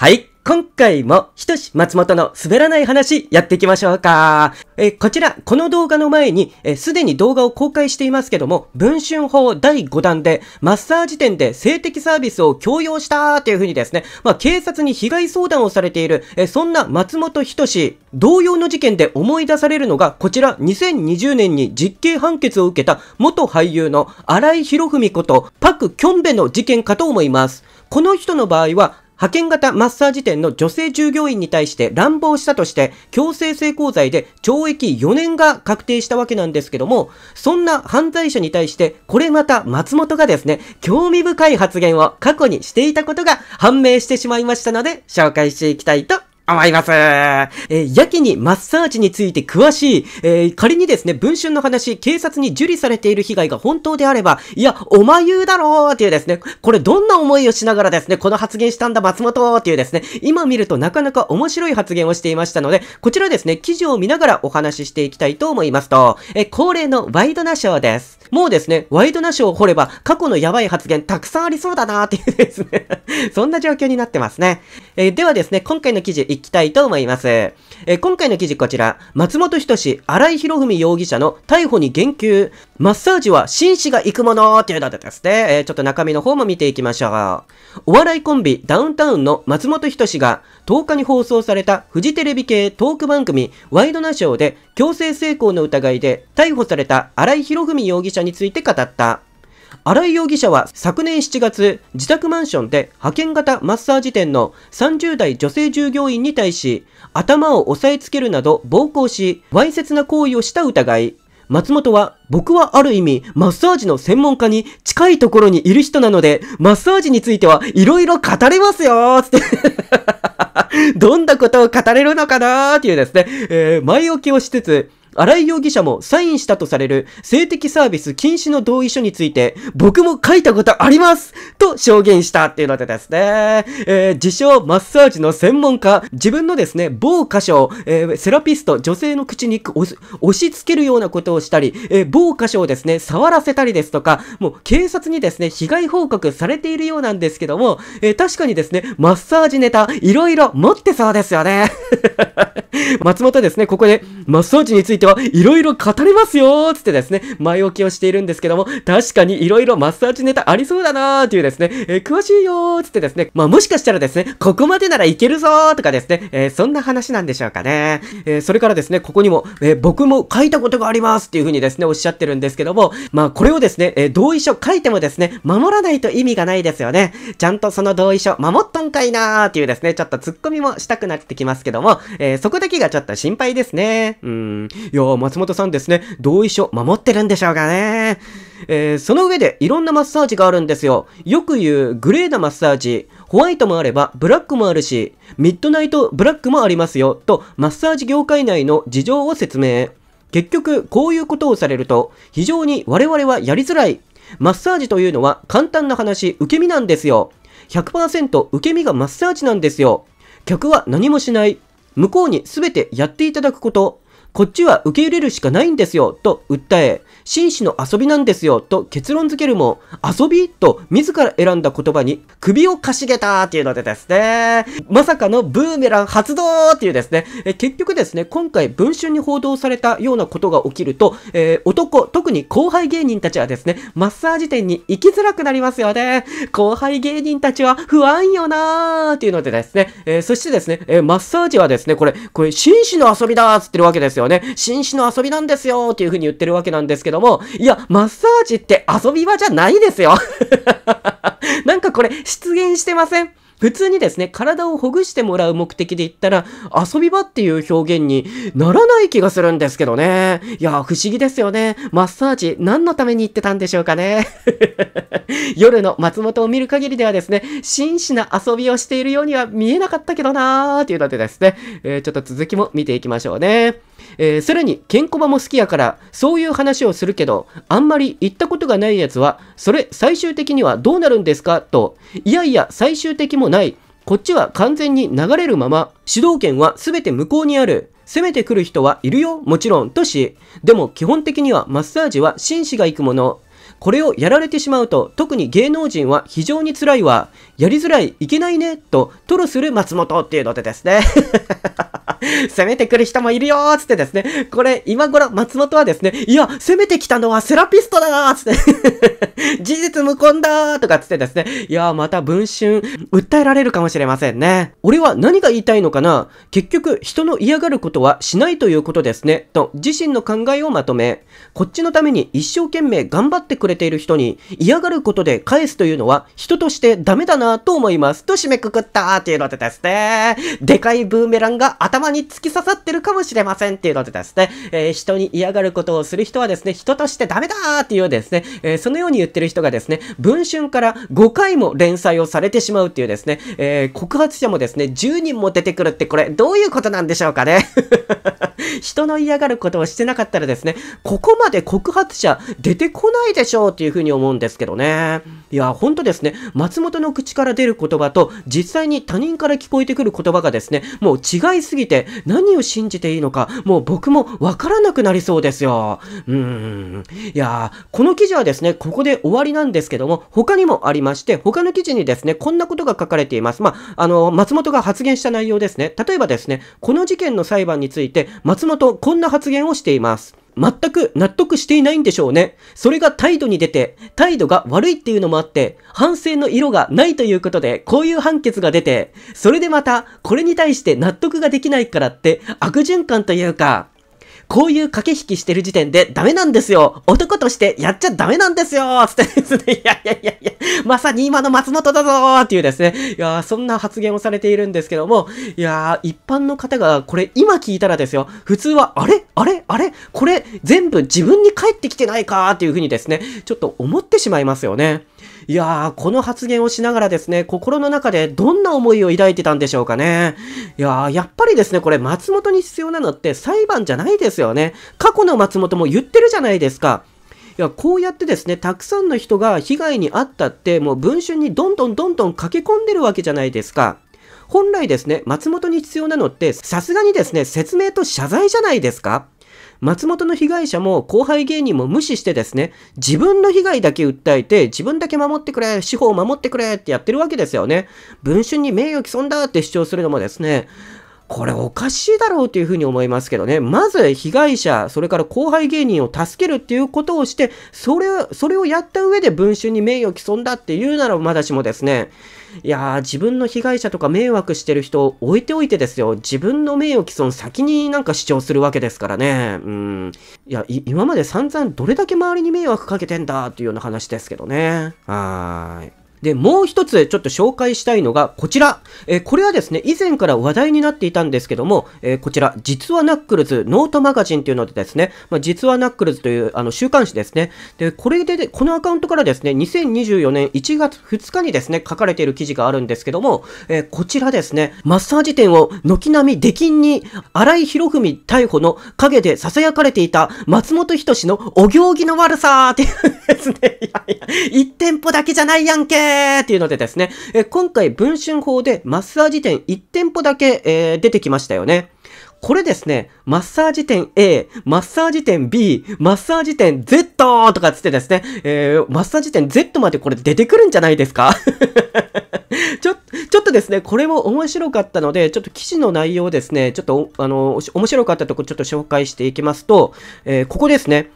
はい。今回も、ひとし松本の滑らない話やっていきましょうか。えこちら、この動画の前に、すでに動画を公開していますけども、文春法第5弾で、マッサージ店で性的サービスを強要したというふうにですね、まあ、警察に被害相談をされている、えそんな松本人志、同様の事件で思い出されるのが、こちら、2020年に実刑判決を受けた、元俳優の荒井博文こと、パク・キョンベの事件かと思います。この人の場合は、派遣型マッサージ店の女性従業員に対して乱暴したとして、強制性交罪で懲役4年が確定したわけなんですけども、そんな犯罪者に対して、これまた松本がですね、興味深い発言を過去にしていたことが判明してしまいましたので、紹介していきたいと思います。えー、やけにマッサージについて詳しい、えー、仮にですね、文春の話、警察に受理されている被害が本当であれば、いや、お前言うだろうっていうですね、これどんな思いをしながらですね、この発言したんだ松本っていうですね、今見るとなかなか面白い発言をしていましたので、こちらですね、記事を見ながらお話ししていきたいと思いますと、えー、恒例のワイドナショーです。もうですね、ワイドナショーを掘れば過去のやばい発言たくさんありそうだなーっていうですね そんな状況になってますね。えー、ではですね、今回の記事いきたいと思います。えー、今回の記事こちら、松本人志、荒井博文容疑者の逮捕に言及、マッサージは紳士が行くものっていうのでですね、えー、ちょっと中身の方も見ていきましょう。お笑いコンビダウンタウンの松本人志が10日に放送されたフジテレビ系トーク番組ワイドナショーで強制性交の疑いで逮捕された荒井博文容疑者について語った。新井容疑者は昨年7月、自宅マンションで派遣型マッサージ店の30代女性従業員に対し、頭を押さえつけるなど暴行し、わいせつな行為をした疑い。松本は、僕はある意味、マッサージの専門家に近いところにいる人なので、マッサージについてはいろいろ語れますよつって どんなことを語れるのかなーっていうですね、えー、前置きをしつつ、荒井容疑者もサインしたとされる性的サービス禁止の同意書について、僕も書いたことありますと証言したっていうのでですね、えー、自称マッサージの専門家、自分のですね、某箇所を、えー、セラピスト、女性の口に押し付けるようなことをしたり、えー、某箇所をですね、触らせたりですとか、もう警察にですね、被害報告されているようなんですけども、えー、確かにですね、マッサージネタ、いろいろ持ってそうですよね。松本ですね、ここで、マッサージについていろいろ語りますよつってですね、前置きをしているんですけども、確かにいろいろマッサージネタありそうだなーていうですね、えー、詳しいよつってですね、まあ、もしかしたらですね、ここまでならいけるぞーとかですね、えー、そんな話なんでしょうかね。えー、それからですね、ここにも、え僕も書いたことがありますっていう風にですね、おっしゃってるんですけども、まあ、これをですね、え同意書書いてもですね、守らないと意味がないですよね。ちゃんとその同意書守っとんかいなーっていうですね、ちょっとツッコミもしたくなってきますけども、えそこだけがちょっと心配ですね。うん。や松本さんですね、同意書守ってるんでしょうかね。えー、その上でいろんなマッサージがあるんですよ。よく言うグレーなマッサージ、ホワイトもあればブラックもあるし、ミッドナイトブラックもありますよ、とマッサージ業界内の事情を説明。結局、こういうことをされると、非常に我々はやりづらい。マッサージというのは簡単な話、受け身なんですよ。100%受け身がマッサージなんですよ。客は何もしない。向こうに全てやっていただくこと。こっちは受け入れるしかないんですよ、と訴え、紳士の遊びなんですよ、と結論付けるも、遊びと自ら選んだ言葉に、首をかしげたっていうのでですね、まさかのブーメラン発動っていうですね、え結局ですね、今回文春に報道されたようなことが起きると、えー、男、特に後輩芸人たちはですね、マッサージ店に行きづらくなりますよね。後輩芸人たちは不安よなーっていうのでですね、えー、そしてですね、えー、マッサージはですね、これ、これ、紳士の遊びだーっつってるわけですよね。紳士の遊びなんですよっていう風に言ってるわけなんですけども、いや、マッサージって遊び場じゃないですよ なんかこれ、出現してません普通にですね、体をほぐしてもらう目的で言ったら、遊び場っていう表現にならない気がするんですけどね。いや、不思議ですよね。マッサージ、何のために行ってたんでしょうかね。夜の松本を見る限りではですね、真摯な遊びをしているようには見えなかったけどなーっていうのでですね、えー、ちょっと続きも見ていきましょうね。えー、さらに、ケンコバも好きやから、そういう話をするけど、あんまり行ったことがないやつは、それ最終的にはどうなるんですかと、いやいや、最終的もない。こっちは完全に流れるまま、主導権は全て向こうにある。攻めてくる人はいるよ、もちろん、とし。でも基本的にはマッサージは紳士が行くもの。これをやられてしまうと、特に芸能人は非常に辛いわ。やりづらい、いけないね、と、吐露する松本っていうのでですね。攻めてくる人もいるよーつってですね、これ、今頃、松本はですね、いや、攻めてきたのはセラピストだーつって 事実無根だーとかつってですね、いやー、また文春、訴えられるかもしれませんね。俺は何が言いたいのかな結局、人の嫌がることはしないということですね、と、自身の考えをまとめ、こっちのために一生懸命頑張ってくれている人に嫌がることで返すというのは、人としてダメだなと思います。と締めくくったーっていうのでですね、でかいブーメランが頭に突き刺さってるかもしれませんっていうのでですね、えー、人に嫌がることをする人はですね、人としてダメだーっていうですね、えー、そのように言ってる人がですね、文春から5回も連載をされてしまうっていうですね、えー、告発者もですね、10人も出てくるってこれ、どういうことなんでしょうかね 人の嫌がることをしてなかったらですね、ここまで告発者出てこないでしょうっていうふうに思うんですけどね。いや、ほんとですね、松本の口から出る言葉と実際に他人から聞こえてくる言葉がですね、もう違いすぎてて何を信じていいのか、もう僕もわからなくなりそうですよ。うーん。いやー、この記事はですね、ここで終わりなんですけども、他にもありまして、他の記事にですね、こんなことが書かれています。まあ、あの、松本が発言した内容ですね。例えばですね、この事件の裁判について、松本こんな発言をしています。全く納得していないんでしょうね。それが態度に出て、態度が悪いっていうのもあって、反省の色がないということで、こういう判決が出て、それでまた、これに対して納得ができないからって、悪循環というか、こういう駆け引きしてる時点でダメなんですよ男としてやっちゃダメなんですよつってですね、いやいやいやいや、まさに今の松本だぞーっていうですね、いやそんな発言をされているんですけども、いや一般の方がこれ今聞いたらですよ、普通はあれあれあれこれ全部自分に返ってきてないかーっていうふうにですね、ちょっと思ってしまいますよね。いやー、この発言をしながらですね、心の中でどんな思いを抱いてたんでしょうかね。いやー、やっぱりですね、これ松本に必要なのって裁判じゃないですよね。過去の松本も言ってるじゃないですか。いや、こうやってですね、たくさんの人が被害に遭ったって、もう文春にどんどんどんどん駆け込んでるわけじゃないですか。本来ですね、松本に必要なのって、さすがにですね、説明と謝罪じゃないですか。松本の被害者も後輩芸人も無視してですね、自分の被害だけ訴えて、自分だけ守ってくれ、司法を守ってくれってやってるわけですよね。文春に名誉毀損だって主張するのもですね、これおかしいだろうというふうに思いますけどね。まず被害者、それから後輩芸人を助けるっていうことをして、それを、それをやった上で文春に名誉毀損だっていうならまだしもですね、いやー、自分の被害者とか迷惑してる人を置いておいてですよ。自分の名誉毀損先になんか主張するわけですからね。うん。いや、い今まで散々どれだけ周りに迷惑かけてんだというような話ですけどね。はーい。で、もう一つちょっと紹介したいのがこちら。えー、これはですね、以前から話題になっていたんですけども、えー、こちら、実はナックルズノートマガジンというのでですね、まあ、実はナックルズというあの週刊誌ですね。で、これでこのアカウントからですね、2024年1月2日にですね、書かれている記事があるんですけども、えー、こちらですね、マッサージ店を軒並み出禁に、荒井博文逮捕の陰で囁かれていた松本人志のお行儀の悪さっていうですね、いやいや、1店舗だけじゃないやんけえーっていうのでですね、え今回文春法でマッサージ店1店舗だけ、えー、出てきましたよね。これですね、マッサージ店 A、マッサージ店 B、マッサージ店 Z とかつってですね、えー、マッサージ店 Z までこれ出てくるんじゃないですか ちょ、ちょっとですね、これも面白かったので、ちょっと記事の内容ですね、ちょっと、あの、面白かったとこちょっと紹介していきますと、えー、ここですね。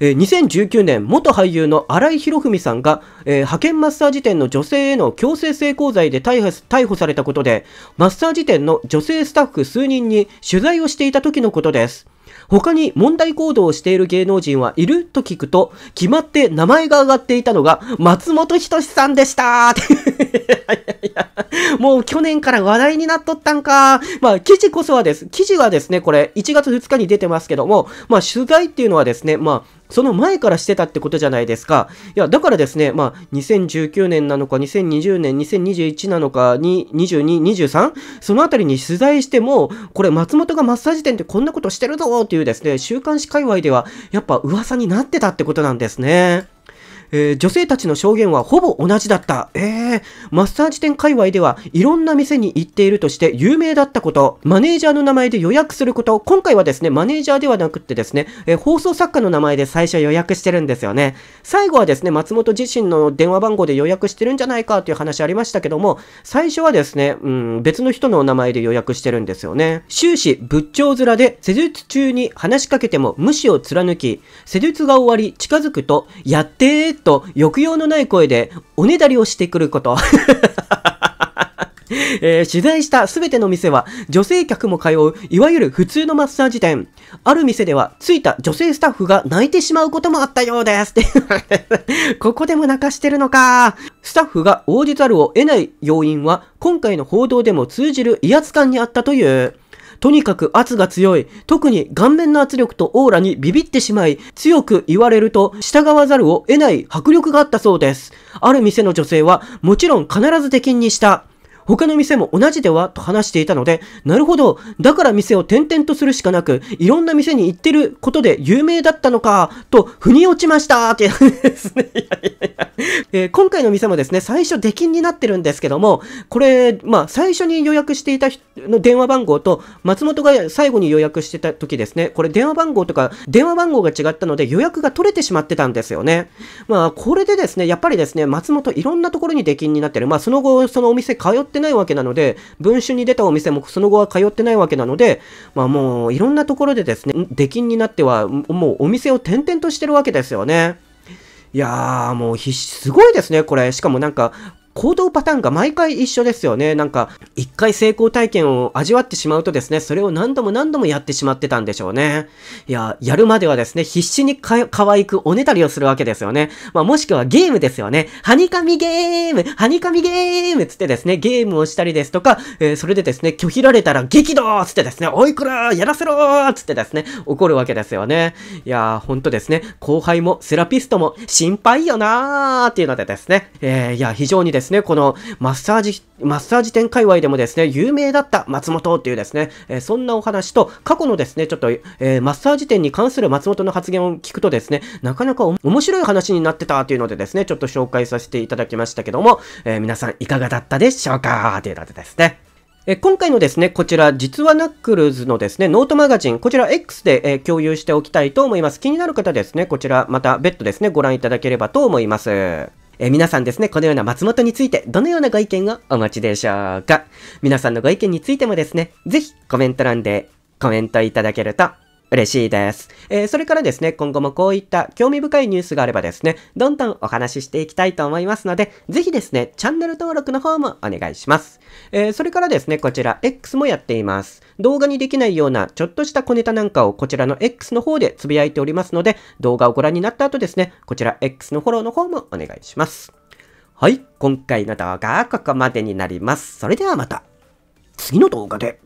えー、2019年、元俳優の新井博文さんが、えー、派遣マッサージ店の女性への強制性交罪で逮捕されたことで、マッサージ店の女性スタッフ数人に取材をしていた時のことです。他に問題行動をしている芸能人はいると聞くと、決まって名前が挙がっていたのが、松本人志さんでした もう去年から話題になっとったんか。まあ、記事こそはです。記事はですね、これ、1月2日に出てますけども、まあ、取材っていうのはですね、まあ、その前からしてたってことじゃないですか。いや、だからですね、まあ、2019年なのか、2020年、2021なのか、22、23? そのあたりに取材しても、これ、松本がマッサージ店ってこんなことしてるぞというですね、週刊誌界隈ではやっぱ噂になってたってことなんですね。えー、女性たちの証言はほぼ同じだった。えー、マッサージ店界隈ではいろんな店に行っているとして有名だったこと、マネージャーの名前で予約すること、今回はですね、マネージャーではなくってですね、えー、放送作家の名前で最初予約してるんですよね。最後はですね、松本自身の電話番号で予約してるんじゃないかという話ありましたけども、最初はですね、うん、別の人の名前で予約してるんですよね。終始、仏頂面で、施術中に話しかけても無視を貫き、施術が終わり近づくと、やってーってと抑揚のない声でおねだりをしてくること。えー、取材したすべての店は女性客も通ういわゆる普通のマッサージ店。ある店では着いた女性スタッフが泣いてしまうこともあったようです。ここでも泣かしてるのか。スタッフが応じざるを得ない要因は今回の報道でも通じる威圧感にあったという。とにかく圧が強い。特に顔面の圧力とオーラにビビってしまい、強く言われると従わざるを得ない迫力があったそうです。ある店の女性は、もちろん必ず敵にした。他の店も同じではと話していたので、なるほど、だから店を転々とするしかなく、いろんな店に行ってることで有名だったのか、と、腑に落ちましたってですね。いやいやいやえー、今回の店もですね、最初出禁になってるんですけども、これ、まあ、最初に予約していたの電話番号と、松本が最後に予約してた時ですね、これ電話番号とか、電話番号が違ったので予約が取れてしまってたんですよね。まあ、これでですね、やっぱりですね、松本いろんなところに出禁になってる。まあ、その後、そのお店通ってってないわけなので、文春に出たお店もその後は通ってないわけなので、まあもういろんなところでですね、出禁になっては、もうお店を転々としてるわけですよね。いやーもうすごいですね、これ。しかもなんか、行動パターンが毎回一緒ですよね。なんか、一回成功体験を味わってしまうとですね、それを何度も何度もやってしまってたんでしょうね。いや、やるまではですね、必死にか、可愛くおねだりをするわけですよね。まあ、もしくはゲームですよね。はにかみゲームはにかみゲームつってですね、ゲームをしたりですとか、えー、それでですね、拒否られたら激怒つってですね、おいくらやらせろつってですね、怒るわけですよね。いやほんとですね、後輩もセラピストも心配よなーっていうのでですね、えー、いや、非常にですねですね、このマッサージ、マッサージ店界隈でもですね、有名だった松本っていうですね、えー、そんなお話と、過去のですね、ちょっと、えー、マッサージ店に関する松本の発言を聞くとですね、なかなか面白い話になってたというのでですね、ちょっと紹介させていただきましたけども、えー、皆さんいかがだったでしょうかというのでですね。え今回のですね、こちら、実はナックルズのですね、ノートマガジン、こちら X で、え共有しておきたいと思います。気になる方ですね、こちら、また別途ですね、ご覧いただければと思います。え皆さんですね、このような松本についてどのようなご意見をお持ちでしょうか皆さんのご意見についてもですね、ぜひコメント欄でコメントいただけると嬉しいです。えー、それからですね、今後もこういった興味深いニュースがあればですね、どんどんお話ししていきたいと思いますので、ぜひですね、チャンネル登録の方もお願いします。えー、それからですね、こちら X もやっています。動画にできないようなちょっとした小ネタなんかをこちらの X の方でつぶやいておりますので、動画をご覧になった後ですね、こちら X のフォローの方もお願いします。はい、今回の動画はここまでになります。それではまた、次の動画で。